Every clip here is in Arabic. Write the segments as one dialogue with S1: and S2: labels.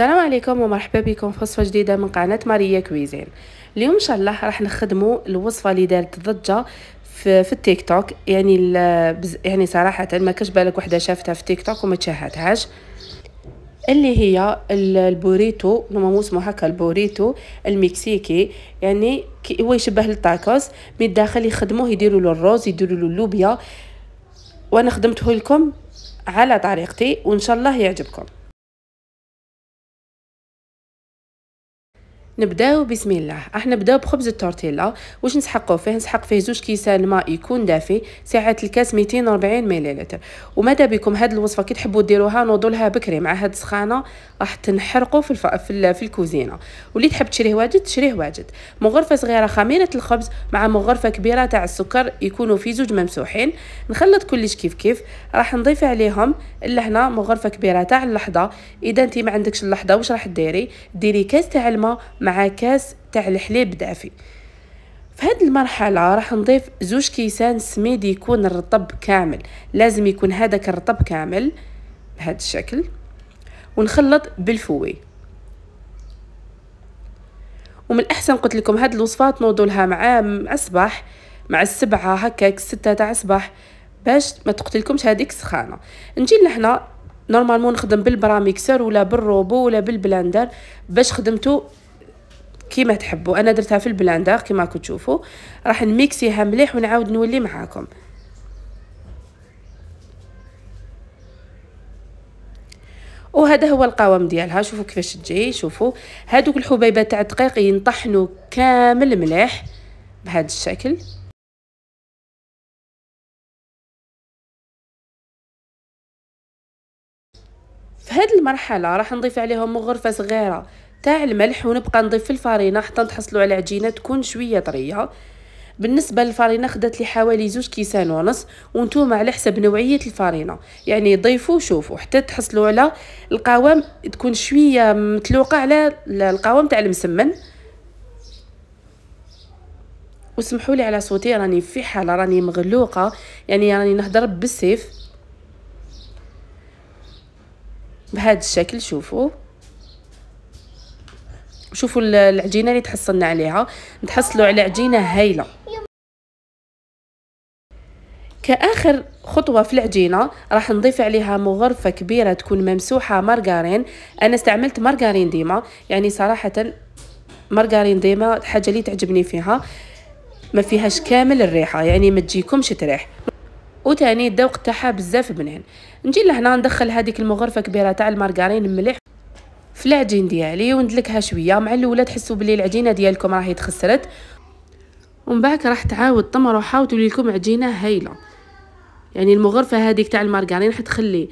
S1: السلام عليكم ومرحبا بكم في وصفه جديده من قناه ماريا كويزين اليوم ان شاء الله راح نخدموا الوصفه اللي دارت ضجه في, في التيك توك يعني يعني صراحه ما كاش بالك وحده شافتها في تيك توك وما تشاهدهاش اللي هي البوريتو نوما اسمه هكا البوريتو المكسيكي يعني هو يشبه للتاكوس من الداخل يخدموه يديروا له الرز يديروا له اللوبيا وانا خدمته لكم على طريقتي وان شاء الله يعجبكم نبداو بسم الله راح نبداو بخبز التورتيلا واش نسحقو فيه نسحق فيه زوج كيسان ماء يكون دافي سعه الكاس 240 مليلتر ومدى بكم هاد الوصفه كي تحبوا ديروها نوضوا لها بكري مع هاد السخانه راح تنحرقوا في, الف... في, ال... في الكوزينه واللي تحب تشريه واجد تشريه واجد مغرفه صغيره خميره الخبز مع مغرفه كبيره تاع السكر يكونوا في زوج ممسوحين نخلط كلش كيف كيف راح نضيف عليهم لهنا مغرفه كبيره تاع اللحظه اذا انت ما عندكش اللحظه واش راح ديري ديري كاس تاع الماء مع كاس تاع الحليب دافي في هذه المرحلة راح نضيف زوج كيسان سميد يكون الرطب كامل لازم يكون هذاك الرطب كامل بهذا الشكل ونخلط بالفوي ومن الأحسن قلت لكم هاد الوصفات نوضوا لها مع مع الصباح مع السبعة هكاك ستة تاع الصباح باش ما تقتلكمش هذيك السخانة نجي لهنا نورمالمون نخدم بالبراميكسر ولا بالروبو ولا بالبلاندر باش خدمتو كيما تحبوا انا درتها في البلاندر كيما راكم تشوفوا راح نميكسيها مليح ونعاود نولي معاكم وهذا هو القوام ديالها شوفوا كيفاش تجي شوفوا هادوك الحبيبات تاع الدقيق ينطحنوا كامل مليح بهذا الشكل في هذه المرحله راح نضيف عليهم غرفه صغيره تاع الملح ونبقى نضيف في الفرينه حتى تحصلوا على عجينه تكون شويه طريه بالنسبه للفرينه خدت لي حوالي زوج كيسان ونص وانتم على حسب نوعيه الفرينه يعني ضيفوا شوفوا حتى تحصلوا على القوام تكون شويه متلوقه على القوام تاع المسمن وسمحوا لي على صوتي راني في حاله راني مغلوقه يعني راني نهضر بالسيف بهذا الشكل شوفوا شوفوا العجينه اللي تحصلنا عليها نتحصلوا على عجينه هايله كاخر خطوه في العجينه راح نضيف عليها مغرفه كبيره تكون ممسوحه مارغرين انا استعملت مارغرين ديما يعني صراحه مارغرين ديما حاجه اللي تعجبني فيها ما فيهاش كامل الريحه يعني ما تجيكمش تريح وتاني الذوق تاعها بزاف بنين نجي لهنا ندخل هذيك المغرفه كبيره تاع المارغرين مليح في العجين ديالي وندلكها شويه مع الاولى تحسوا بلي العجينه ديالكم راهي تخسرت ومن بعد راح تعاود تمروحه وتولي لكم عجينه هايله يعني المغرفه هذيك تاع المارغرين تخلي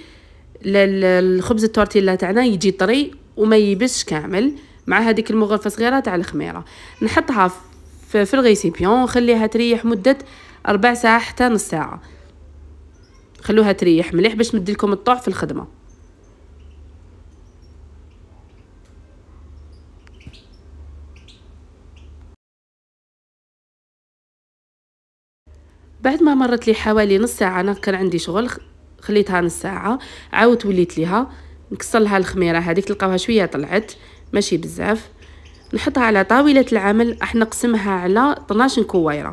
S1: الخبز التورتيلا تاعنا يجي طري وما يبسش كامل مع هذيك المغرفه صغيره تاع الخميره نحطها في الغيسيبيون نخليها تريح مده ربع ساعه حتى نص ساعه خلوها تريح مليح باش مديلكم الطوع في الخدمه بعد ما مرت لي حوالي نص ساعه انا كان عندي شغل خليتها نص ساعه عاودت وليت ليها نكسرلها الخميره هذيك تلقاوها شويه طلعت ماشي بزاف نحطها على طاوله العمل راح نقسمها على 12 كويره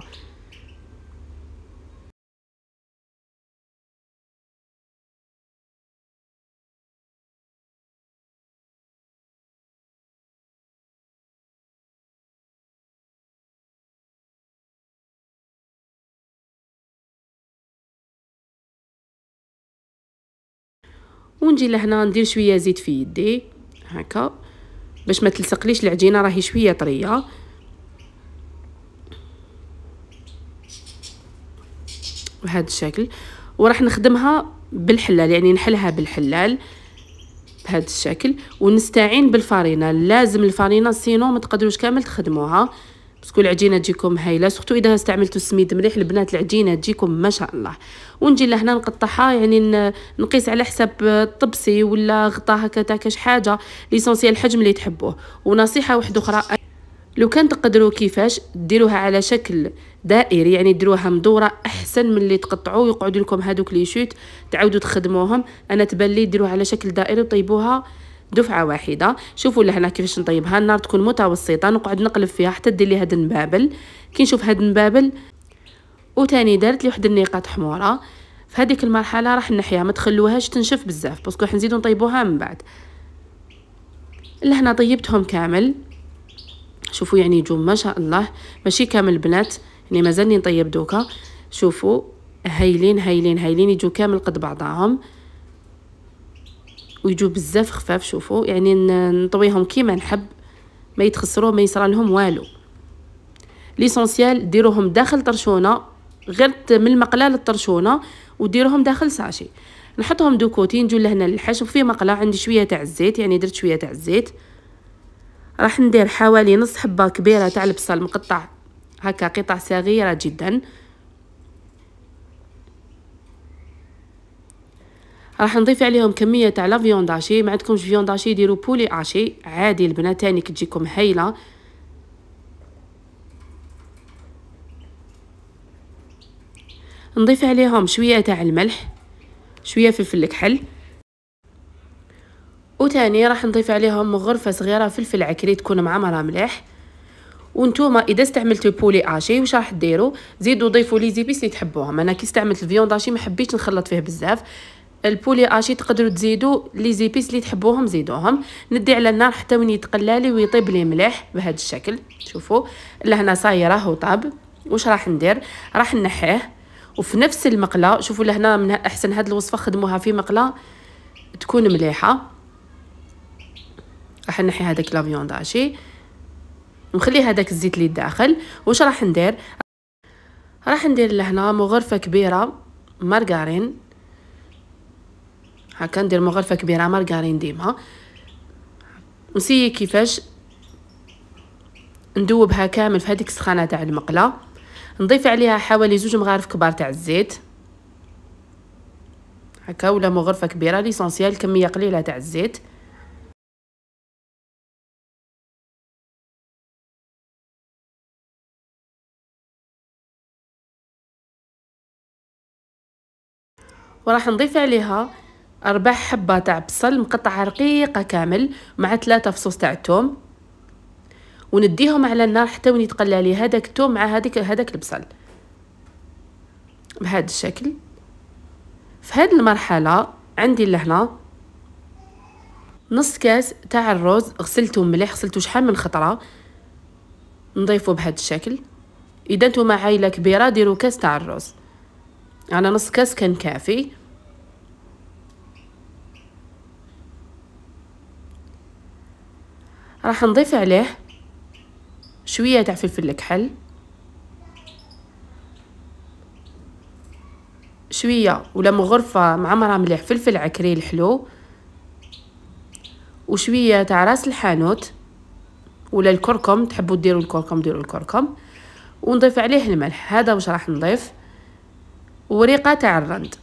S1: ونجي لهنا ندير شويه زيت في يدي هكا باش ما تلصقليش العجينه راهي شويه طريه بهذا الشكل وراح نخدمها بالحلال يعني نحلها بالحلال بهذا الشكل ونستعين بالفرينه لازم الفرينه سينو ما تقدروش كامل تخدموها باسكو العجينه تجيكم هايله سورتو اذا استعملتوا السميد مليح البنات العجينه تجيكم ما شاء الله ونجي لهنا نقطعها يعني نقيس على حسب طبسي ولا غطا هكا تاع كاش حاجه ليسونسيال الحجم اللي تحبوه ونصيحه واحده اخرى لو كان تقدروا كيفاش ديروها على شكل دائري يعني ديروها مدوره احسن من اللي تقطعوا ويقعدوا لكم هذوك لي شوت تعاودوا تخدموهم انا تبان لي ديروها على شكل دائري وطيبوها دفعه واحده شوفوا لهنا كيفاش نطيبها النار تكون متوسطه نقعد نقلب فيها حتى دير لي هاد النبابل كي نشوف هاد النبابل وثاني دارت لي واحد النقاط حموره في هذيك المرحله راح نحيها ما تخلوهاش تنشف بزاف باسكو راح نزيدو نطيبوها من بعد لهنا طيبتهم كامل شوفوا يعني يجوا ما شاء الله ماشي كامل بنات يعني مازالني نطيب دوكا شوفوا هايلين هايلين هايلين يجوا كامل قد بعضاهم ويجوا بزاف خفاف شوفوا يعني نطويهم كيما نحب ما يتخسروا ما يصرى لهم والو ليسونسيال ديروهم داخل طرشونه غير من المقله للطرشونه وديروهم داخل ساشي نحطهم دو كوتي نجو لهنا للحشو في مقله عندي شويه تاع الزيت يعني درت شويه تاع الزيت راح ندير حوالي نص حبه كبيره تاع البصل مقطع هكا قطع صغيره جدا راح نضيف عليهم كميه تاع لا فيون داشي ما عندكمش فيون داشي ديروا بولي اشي عادي البنات تاني كتجيكم هايله نضيف عليهم شويه تاع الملح شويه فلفل كحل وتاني راح نضيف عليهم غرفه صغيره فلفل عكري تكون معمره مليح وانتوما اذا استعملتوا بولي اشي واش راح ديروا زيدوا ضيفوا لي زيبيس اللي تحبوهم انا كي استعملت الفيون داشي ما حبيتش نخلط فيه بزاف البولي اشي تقدروا تزيدوا لي زيبيس اللي تحبوهم زيدوهم ندي على النار حتى وين يتقلالي ويطيب لي مليح بهذا الشكل شوفوا لهنا صاير راهو طاب واش راح ندير راح نحيه وفي نفس المقله شوفوا لهنا من احسن هاد الوصفه خدموها في مقله تكون مليحه راح نحي هذاك لافيون داشي ونخلي هذاك الزيت اللي داخل واش راح ندير راح ندير لهنا مغرفه كبيره مارغارين هكا ندير مغرفه كبيره ما ديما نسيي كيفاش ندوبها كامل في هذيك السخانه تاع المقله نضيف عليها حوالي زوج مغارف كبار تاع الزيت هكا ولا مغرفه كبيره ليسونسيال كميه قليله تاع الزيت وراح نضيف عليها أربع حبات تاع بصل مقطعة رقيقة كامل مع ثلاثة فصوص تاع التوم ونديهم على النار حتى وين يتقلى لي هذاك التوم مع هذيك هذاك البصل بهذا الشكل في هذه المرحلة عندي لهنا نص كاس تاع الرز غسلته مليح غسلته شحال من خطرة نضيفه بهذا الشكل اذا نتوما عائله كبيره ديروا كاس تاع الرز انا نص كاس كان كافي راح نضيف عليه شوية تاع فلفل الكحل شوية ولا غرفة معمرة مليح فلفل عكري الحلو وشوية تاع راس الحانوت ولا الكركم تحبوا ديروا الكركم ديروا الكركم ونضيف عليه الملح هذا واش راح نضيف وريقة تاع الرند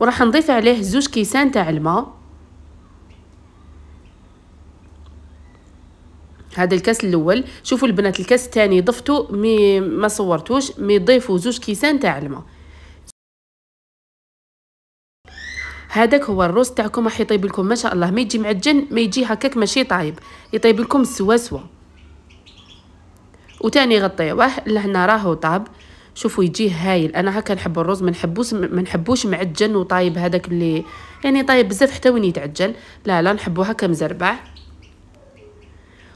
S1: وراح نضيف عليه زوج كيسان تاع الماء هذا الكاس الاول شوفوا البنات الكاس الثاني ضفتو مي ما صورتوش مي ضيفوا زوج كيسان تاع الماء هذاك هو الروز تاعكم راح يطيب لكم ما شاء الله ما يجي معجن ما يجي هكاك ماشي طايب يطيب لكم سوا سوا وتاني غطيوه لهنا راهو طاب شوفوا يجي هايل انا هكا نحب الرز ما نحبوش ما نحبوش معجن وطايب هذاك اللي يعني طايب بزاف حتى وين يتعجن لا لا نحبو هكا مزربع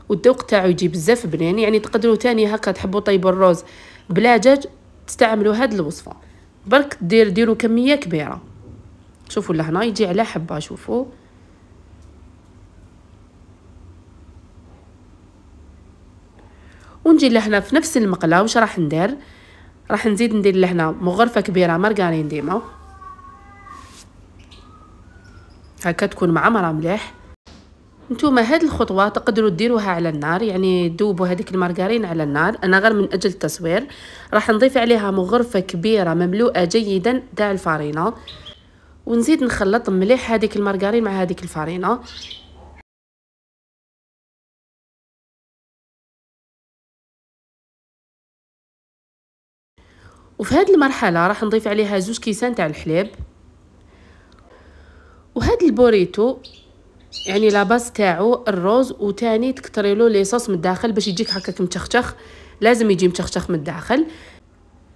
S1: والذوق تاعو يجي بزاف بنين يعني تقدروا تاني هكا تحبوا طيبوا الرز بلا دجاج تستعملوا هاد الوصفه برك دير ديروا كميه كبيره شوفوا لهنا يجي على حبه شوفوا ونجي لهنا في نفس المقله واش راح ندير راح نزيد ندير لهنا مغرفه كبيره مرقاني ديما هكا تكون معمره مليح نتوما هاد الخطوه تقدروا ديروها على النار يعني دوبوا هذيك المارغرين على النار انا غير من اجل التصوير راح نضيف عليها مغرفه كبيره مملوءه جيدا تاع الفارينه ونزيد نخلط مليح هذيك المارغرين مع هذيك الفارينه وفي هذه المرحله راح نضيف عليها زوج كيسان تاع الحليب وهاد البوريتو يعني لاباس تاعو الروز وتاني تكتري له ليصوص من الداخل باش يجيك هكاك متخشخ لازم يجي متخشخ من الداخل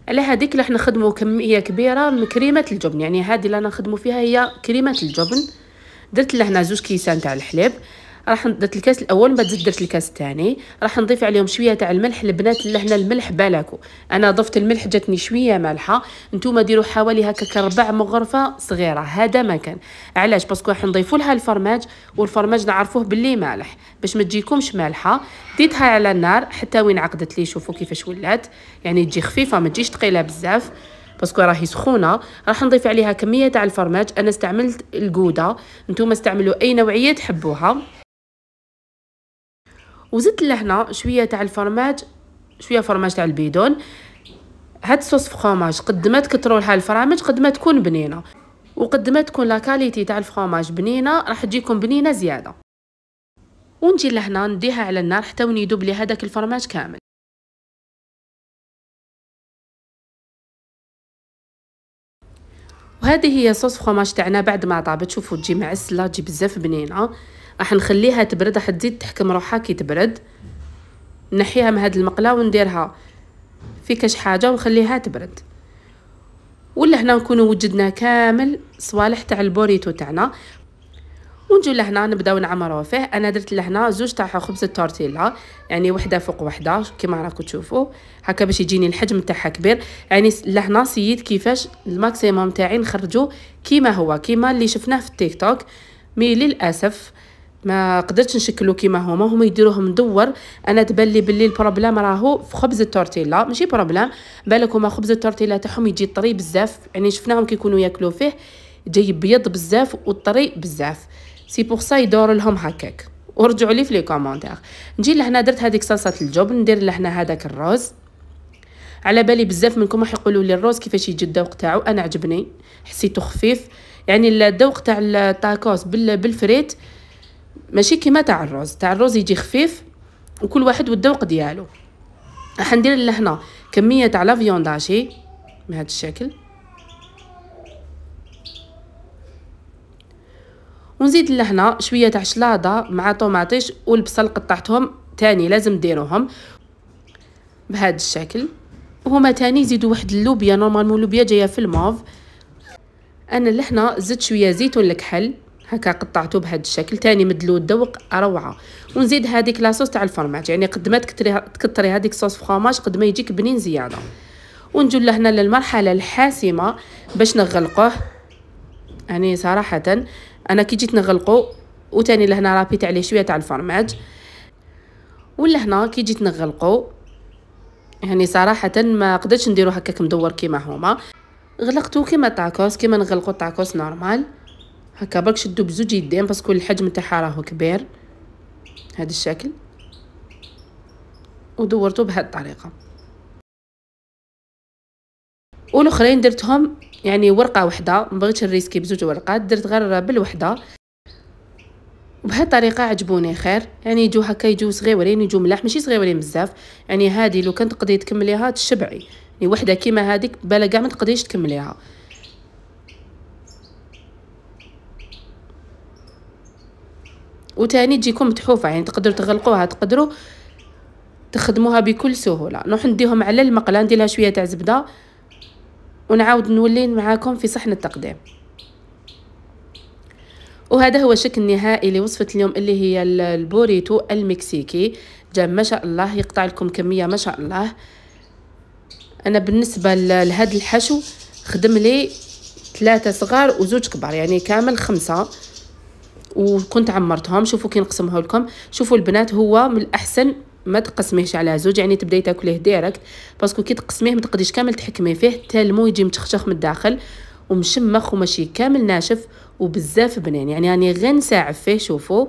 S1: على هذيك راح نخدمو كميه كبيره من كريمه الجبن يعني هذه اللي نخدمو فيها هي كريمه الجبن درت لهنا زوج كيسان تاع الحليب راح درت الكاس الاول من بعد زدت درت الكاس الثاني راح نضيف عليهم شويه تاع الملح البنات اللي هنا الملح بالاكو انا ضفت الملح جاتني شويه مالحه نتوما ديروا حوالي هكا كربع مغرفه صغيره هذا ما كان علاش باسكو راح نضيفوا لها الفرماج والفرماج نعرفوه باللي مالح باش ما تجيكمش مالحه ديتها على النار حتى وين عقدت لي شوفوا كيفاش ولات يعني تجي خفيفه ما تجيش ثقيله بزاف باسكو راهي سخونه راح نضيف عليها كميه تاع الفرماج انا استعملت الجوده نتوما استعملوا اي نوعيه تحبوها وزدت لهنا شويه تاع الفرماج شويه فرماج تاع البيدون هاد الصوص فخوماج قد ما تكثروا لها الفرامج قد ما تكون بنينه وقد ما تكون لا كاليتي تاع الفرماج بنينه راح تجيكم بنينه زياده ونجي لهنا نديها على النار حتى يدوب لي هذاك الفرماج كامل وهذه هي صوص فخوماج تاعنا بعد ما طابت شوفوا تجي معسله تجي بزاف بنينه راح نخليها تبرد راح تزيد تحكم روحها كي تبرد نحيها من هاد المقله ونديرها في كاش حاجه ونخليها تبرد ولا هنا نكونو وجدنا كامل صوالح تاع البوريتو تاعنا ونجو لهنا نبداو نعمرو فيه انا درت لهنا زوج تاع خبز التورتيلا يعني وحده فوق وحده كيما راكم تشوفوا هكا باش يجيني الحجم تاعها كبير يعني لهنا سيد كيفاش الماكسيموم تاعي نخرجو كيما هو كيما اللي شفناه في التيك توك مي للاسف ما قدرتش نشكلو كيما هما هما يديروه مدور انا تبان لي بلي البروبليم راهو في خبز التورتيلا ماشي بروبليم بالك هما خبز التورتيلا تاعهم يجي طري بزاف يعني شفناهم كيكونوا ياكلوا فيه جاي بيض بزاف وطري بزاف سي بوغ سا يدور لهم هكاك ورجعوا لي في لي كومونتير نجي لهنا درت هذيك صلصه الجبن ندير لهنا هذاك الروز على بالي بزاف منكم راح يقولوا لي الروز كيفاش يجي الذوق تاعو انا عجبني حسيته خفيف يعني الذوق تاع التاكوس بالفريت ماشي كيما تاع الرز تاع الرز يجي خفيف وكل واحد والذوق ديالو راح ندير لهنا كميه تاع لا فيونداشي بهذا الشكل ونزيد لهنا شويه تاع شلاضه مع طوماطيش والبصل قطعتهم تاني لازم ديروهم بهذا الشكل وهما تاني زيدوا واحد اللوبيا نورمالمون اللوبيا جايه في الموف انا لهنا زدت شويه زيتون الكحل هكا قطعته بهذا الشكل تاني مدلو الدوق روعه ونزيد هذيك لاصوص تاع الفرماج يعني قد ما تكثري تكتري هذيك صوص فرماج قد ما يجيك بنين زياده ونجو لهنا للمرحله الحاسمه باش نغلقوه يعني صراحه انا كي جيت نغلقو وثاني لهنا رابيت عليه شويه تاع الفرماج ولهنا كي جيت نغلقو يعني صراحه ما قدرتش نديرو هكاك مدور كيما هما غلقتو كيما طاكوس كيما نغلقو طاكوس نورمال هكا برك شدو بزوج يدين باسكو الحجم تاعها راهو كبير هذا الشكل ودورتو بهذه الطريقه والاخرين درتهم يعني ورقه وحده ما بغيتش نريسكي بزوج ورقات درت غير بالوحده وبهذه الطريقه عجبوني خير يعني يجو هكا يجو صغيورين يجو ملاح ماشي صغيورين بزاف يعني هذه لو كنت تقدري تكمليها تشبعي يعني وحده كيما هذيك بلا كاع ما تقدريش تكمليها وتاني تجيكم متحوفه يعني تقدروا تغلقوها تقدروا تخدموها بكل سهوله نروح نديهم على المقله ندير شويه تاع زبده ونعاود نولي معاكم في صحن التقديم وهذا هو الشكل النهائي لوصفة اليوم اللي هي البوريتو المكسيكي جا ما شاء الله يقطع لكم كمية ما شاء الله أنا بالنسبة لهذا الحشو خدم لي ثلاثة صغار وزوج كبار يعني كامل خمسة وكنت عمرتهم شوفوا كي نقسمها لكم شوفوا البنات هو من الاحسن ما تقسميهش على زوج يعني تبداي تاكليه ديريكت باسكو كي تقسميه ما تقدريش كامل تحكمي فيه حتى المو يجي متخشخ من الداخل ومشمخ وماشي كامل ناشف وبزاف بنين يعني راني يعني غير نساعف فيه شوفوا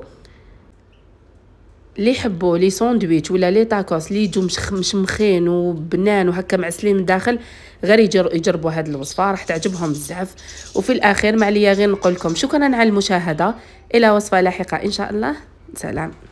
S1: لي يحبوا لي ساندويتش ولا لي تاكوس لي يجوا مشمخين وبنان وهكا معسلين من الداخل غير يجربوا هاد الوصفه راح تعجبهم بزاف وفي الاخير ما عليا غير نقول لكم شكرا على المشاهده الى وصفه لاحقه ان شاء الله سلام